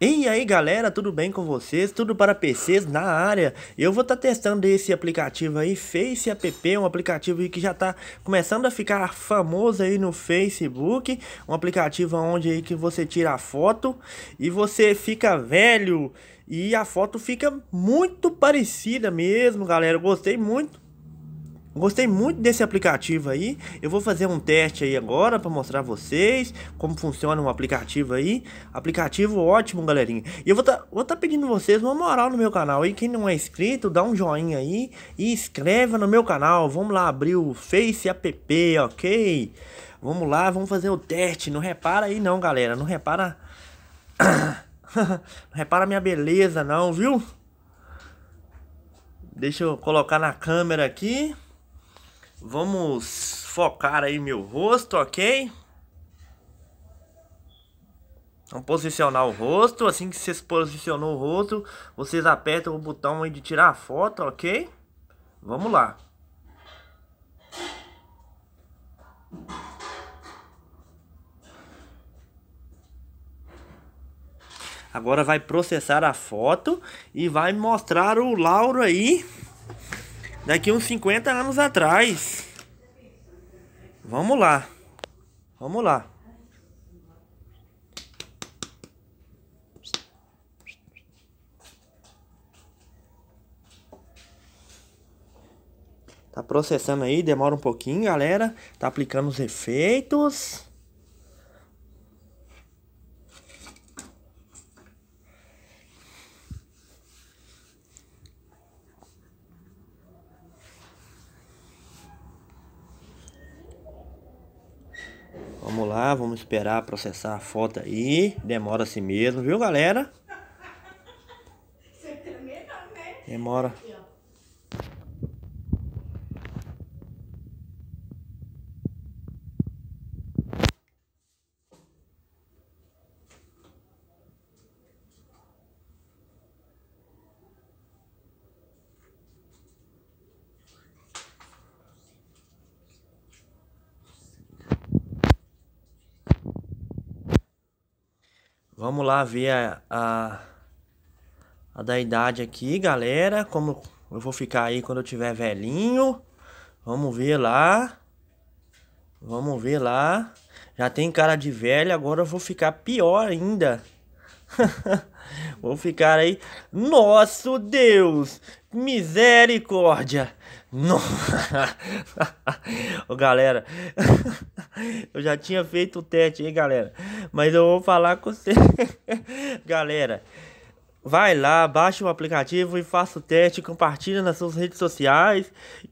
E aí galera, tudo bem com vocês? Tudo para PCs na área. Eu vou estar tá testando esse aplicativo aí, Face App, um aplicativo que já está começando a ficar famoso aí no Facebook, um aplicativo onde aí que você tira a foto e você fica velho e a foto fica muito parecida mesmo, galera. Eu gostei muito Gostei muito desse aplicativo aí. Eu vou fazer um teste aí agora para mostrar vocês como funciona um aplicativo aí. Aplicativo ótimo, galerinha. E eu vou tá, vou tá pedindo vocês uma moral no meu canal aí. Quem não é inscrito, dá um joinha aí e inscreva no meu canal. Vamos lá abrir o Face App, ok? Vamos lá, vamos fazer o teste. Não repara aí não, galera. Não repara... não repara minha beleza não, viu? Deixa eu colocar na câmera aqui. Vamos focar aí meu rosto, ok? Vamos então, posicionar o rosto. Assim que vocês posicionou o rosto, vocês apertam o botão aí de tirar a foto, ok? Vamos lá. Agora vai processar a foto e vai mostrar o Lauro aí daqui uns 50 anos atrás. Vamos lá. Vamos lá. Tá processando aí, demora um pouquinho, galera. Tá aplicando os efeitos. vamos esperar processar a foto aí. Demora assim mesmo, viu, galera? Né? Demora. Vamos lá ver a, a, a, da idade aqui, galera. Como eu vou ficar aí quando eu tiver velhinho. Vamos ver lá. Vamos ver lá. Já tem cara de velho, agora eu vou ficar pior ainda. vou ficar aí. Nosso Deus! Misericórdia! No... galera. eu já tinha feito o teste aí, galera. Mas eu vou falar com você. galera, vai lá, baixa o aplicativo e faça o teste, compartilha nas suas redes sociais.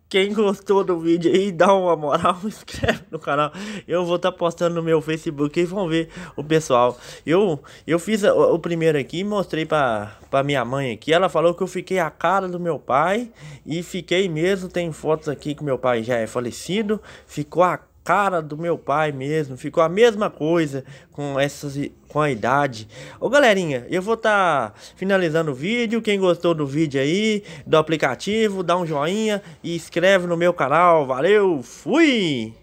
Quem gostou do vídeo aí, dá uma moral, inscreve no canal. Eu vou estar tá postando no meu Facebook e vão ver o pessoal. Eu eu fiz o, o primeiro aqui, mostrei para pra minha mãe aqui. Ela falou que eu fiquei a cara do meu pai e fiquei mesmo. Tem fotos aqui que meu pai já é falecido. Ficou a cara do meu pai mesmo, ficou a mesma coisa com essas com a idade. Ô galerinha, eu vou estar tá finalizando o vídeo. Quem gostou do vídeo aí, do aplicativo, dá um joinha e inscreve no meu canal. Valeu, fui!